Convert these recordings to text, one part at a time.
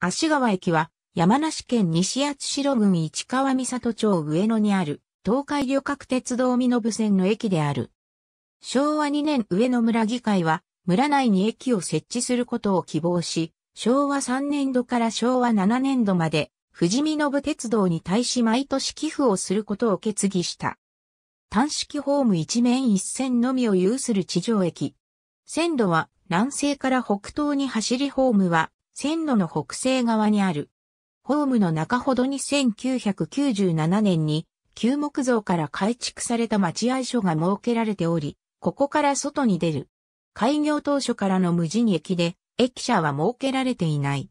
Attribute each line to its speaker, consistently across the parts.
Speaker 1: 足川駅は山梨県西八代郡市川三里町上野にある東海旅客鉄道身延線の駅である。昭和2年上野村議会は村内に駅を設置することを希望し、昭和3年度から昭和7年度まで富士見延鉄道に対し毎年寄付をすることを決議した。単式ホーム一面一線のみを有する地上駅。線路は南西から北東に走りホームは線路の北西側にある。ホームの中ほどに1997年に、旧木造から改築された待合所が設けられており、ここから外に出る。開業当初からの無人駅で、駅舎は設けられていない。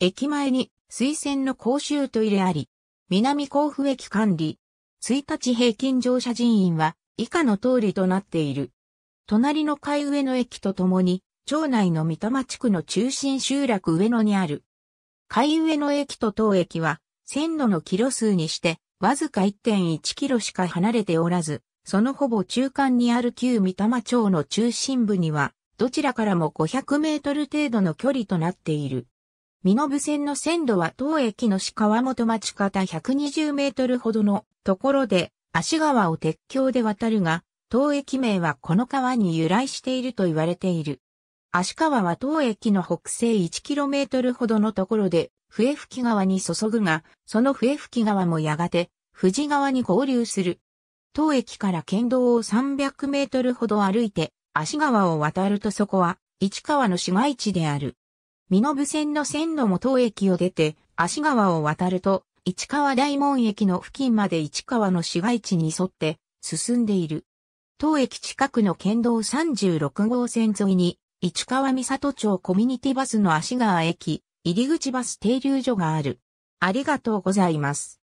Speaker 1: 駅前に、水線の公衆トイレあり、南甲府駅管理、1日平均乗車人員は以下の通りとなっている。隣の階上の駅とともに町内の三玉地区の中心集落上野にある。海上野駅と当駅は、線路のキロ数にして、わずか1.1キロしか離れておらず、そのほぼ中間にある旧三玉町の中心部には、どちらからも500メートル程度の距離となっている。身延線の線路は当駅の市川本町方120メートルほどのところで、足川を鉄橋で渡るが、当駅名はこの川に由来していると言われている。足川は当駅の北西 1km ほどのところで、笛吹川に注ぐが、その笛吹川もやがて、富士川に合流する。当駅から県道を300メートルほど歩いて、足川を渡るとそこは、市川の市街地である。身延線の線路も当駅を出て、足川を渡ると、市川大門駅の付近まで市川の市街地に沿って進んでいる。当駅近くの県道36号線沿いに市川三里町コミュニティバスの足川駅、入口バス停留所がある。ありがとうございます。